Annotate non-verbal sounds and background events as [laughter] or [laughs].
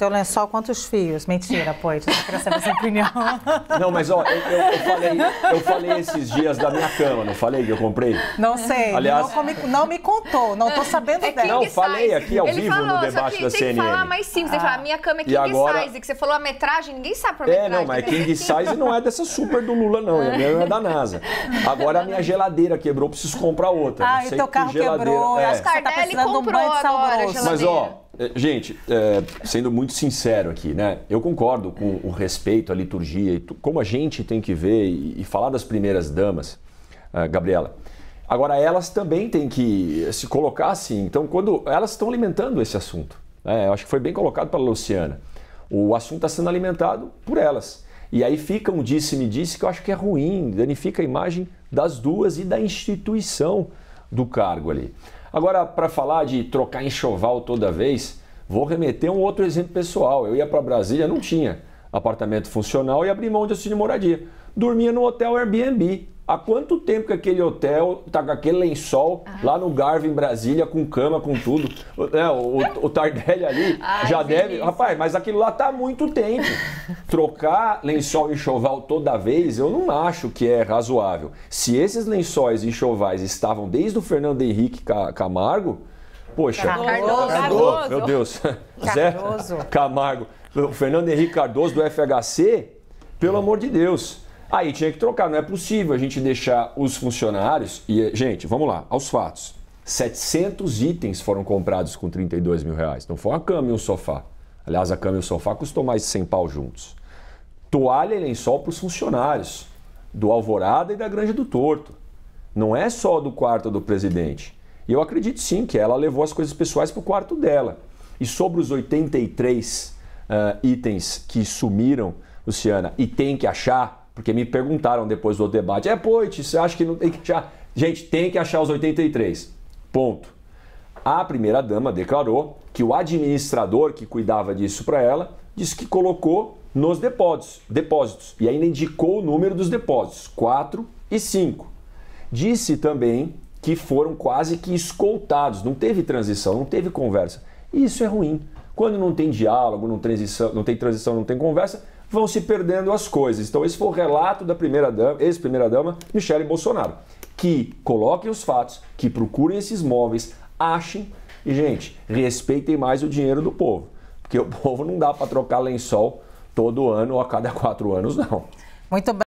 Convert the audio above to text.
teu lençol né, quantos fios? Mentira, pois eu quero saber sua opinião. [laughs] Não, mas ó, eu, eu, eu, falei, eu falei esses dias da minha cama, não falei que eu comprei? Não sei, Aliás, não, come, não me contou, não tô sabendo é dela. Não, falei aqui ao Ele vivo falou, no debate que da CNN. Tem que falar mais simples, ah. Ele falar, minha cama é king agora... size, que você falou a metragem, ninguém sabe pra é, metragem. É, não, né? mas king [laughs] size não é dessa super do Lula não, a é minha é da NASA. Agora a minha geladeira quebrou, preciso comprar outra. Ah, e teu carro geladeira... quebrou, é. acho você tá precisando de um banho de sal grosso. Mas ó, é, gente, é, sendo muito sincero aqui, né? Eu concordo com o respeito à liturgia e como a gente tem que ver e, e falar das primeiras damas, uh, Gabriela. Agora, elas também têm que se colocar assim. Então, quando elas estão alimentando esse assunto, né? eu acho que foi bem colocado pela Luciana. O assunto está sendo alimentado por elas. E aí fica um disse me -disse que eu acho que é ruim, danifica a imagem das duas e da instituição do cargo ali. Agora, para falar de trocar enxoval toda vez, Vou remeter um outro exemplo pessoal. Eu ia para Brasília, não tinha apartamento funcional e abri mão de auxílio de moradia. Dormia no hotel Airbnb. Há quanto tempo que aquele hotel tá com aquele lençol ah. lá no Garve em Brasília, com cama, com tudo? o, é, o, o Tardelli ali Ai, já deve. Isso. Rapaz, mas aquilo lá tá há muito tempo. Trocar lençol e enxoval toda vez, eu não acho que é razoável. Se esses lençóis e enxovais estavam desde o Fernando Henrique Camargo, Poxa. Tá. Cardoso. Cardoso. Meu Deus. [laughs] Cardoso. Zé Camargo. O Fernando Henrique Cardoso do FHC, pelo amor de Deus. Aí tinha que trocar, não é possível a gente deixar os funcionários. E, gente, vamos lá, aos fatos. 700 itens foram comprados com 32 mil reais. Não foi uma cama e um sofá. Aliás, a cama e o sofá custou mais de 100 pau juntos. Toalha e lençol para os funcionários do Alvorada e da Granja do Torto. Não é só do quarto do presidente. E eu acredito sim que ela levou as coisas pessoais para o quarto dela. E sobre os 83 uh, eh, itens que sumiram, Luciana, e tem que achar, porque me perguntaram depois do debate, é, Poit, você acha que não tem que achar? Gente, tem que achar os 83. Ponto. A primeira-dama declarou que o administrador que cuidava disso para ela disse que colocou nos depósitos, depósitos e ainda indicou o número dos depósitos, 4 e 5. Disse também que foram quase que escoltados, não teve transição, não teve conversa. E isso é ruim. Quando não tem diálogo, não, transição, não tem transição, não tem conversa, vão se perdendo as coisas. Então, esse foi o relato da primeira-dama, ex-primeira-dama, Michele Bolsonaro, que coloquem os fatos, que procurem esses móveis, achem e, gente, respeitem mais o dinheiro do povo. Porque o [laughs] povo não dá para trocar lençol todo ano ou a cada quatro anos, não. Muito bem.